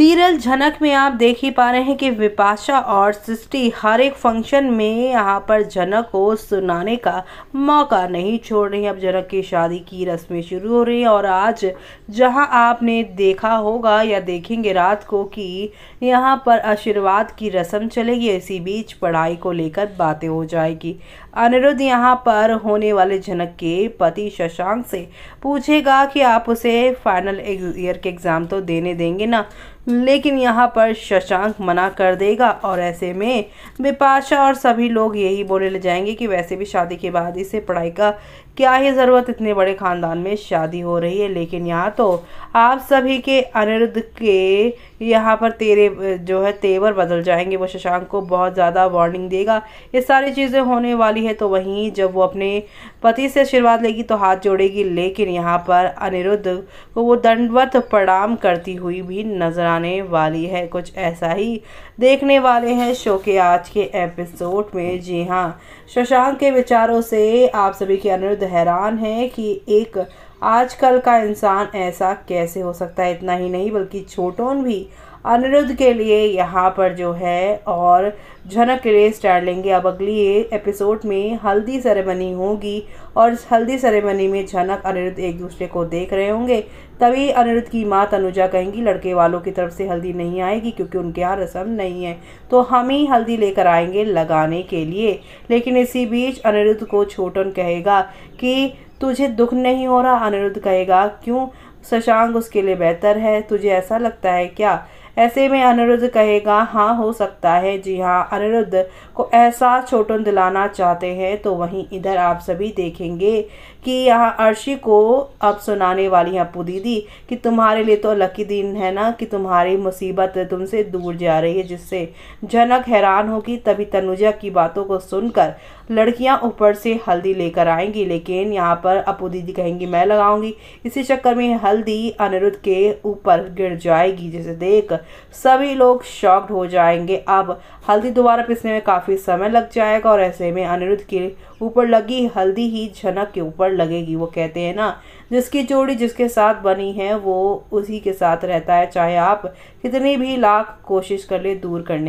serial झनक में आप देख ही पा रहे हैं कि विपाशा और सृष्टि हर एक फंक्शन में यहाँ पर झनक को सुनाने का मौका नहीं छोड़ रही अब झनक की शादी की रस्में शुरू हो रही हैं और आज जहाँ आपने देखा होगा या देखेंगे रात को कि यहाँ पर आशीर्वाद की रस्म चलेगी इसी बीच पढ़ाई को लेकर बातें हो जाएगी अनिरुद्ध यहाँ पर होने वाले जनक के पति शशांक से पूछेगा कि आप उसे फाइनल ईयर के एग्ज़ाम तो देने देंगे ना लेकिन यहाँ पर शशांक मना कर देगा और ऐसे में बिपाशा और सभी लोग यही बोले ले जाएंगे कि वैसे भी शादी के बाद इसे पढ़ाई का क्या ही ज़रूरत इतने बड़े ख़ानदान में शादी हो रही है लेकिन यहाँ तो आप सभी के अनिरुद्ध के यहाँ पर तेरे जो है तेवर बदल जाएंगे वो शशांक को बहुत ज़्यादा वार्निंग देगा ये सारी चीज़ें होने वाली वाली है तो वहीं जब वो अपने पति से आशीर्वाद लेगी तो हाथ जोड़ेगी लेकिन यहाँ पर अनिरुद्ध को वो दंडवत प्रणाम करती हुई भी नजर आने वाली है कुछ ऐसा ही देखने वाले हैं शो के आज के एपिसोड में जी हाँ शशांक के विचारों से आप सभी के अनिरुद्ध हैरान है कि एक आजकल का इंसान ऐसा कैसे हो सकता है इतना ही नहीं बल्कि छोटोन भी अनिरुद्ध के लिए यहाँ पर जो है और झनक के लिए स्टार लेंगे अब अगली एपिसोड में हल्दी सेरेमनी होगी और इस हल्दी सेरेमनी में झनक अनिरुद्ध एक दूसरे को देख रहे होंगे तभी अनिरुद्ध की माँ तनुजा कहेंगी लड़के वालों की तरफ से हल्दी नहीं आएगी क्योंकि उनके यहाँ रस्म नहीं है तो हम ही हल्दी लेकर आएंगे लगाने के लिए लेकिन इसी बीच अनिरुद्ध को छोटन कहेगा कि तुझे दुख नहीं हो रहा अनिरुद्ध कहेगा क्यों शशांक उसके लिए बेहतर है तुझे ऐसा लगता है क्या ऐसे में अनिरुद्ध कहेगा हाँ हो सकता है जी हाँ अनिरुद्ध को एहसास छोटन दिलाना चाहते हैं तो वहीं इधर आप सभी देखेंगे कि यहाँ अर्शी को अब सुनाने वाली हैं अपू दीदी कि तुम्हारे लिए तो लकी दिन है ना कि तुम्हारी मुसीबत तुमसे दूर जा रही है जिससे जनक हैरान होगी तभी तनुजा की बातों को सुनकर लड़कियाँ ऊपर से हल्दी लेकर आएंगी लेकिन यहाँ पर अपू दीदी कहेंगी मैं लगाऊंगी इसी चक्कर में हल्दी अनिरुद्ध के ऊपर गिर जाएगी जिसे देख सभी लोग शॉक्ड हो जाएंगे अब हल्दी दोबारा पिसने में काफ़ी समय लग जाएगा और ऐसे में अनिरुद्ध के ऊपर लगी हल्दी ही झनक के ऊपर पर लगेगी वो कहते हैं ना जिसकी जोड़ी जिसके साथ बनी है वो उसी के साथ रहता है चाहे आप कितनी भी लाख कोशिश कर ले दूर करने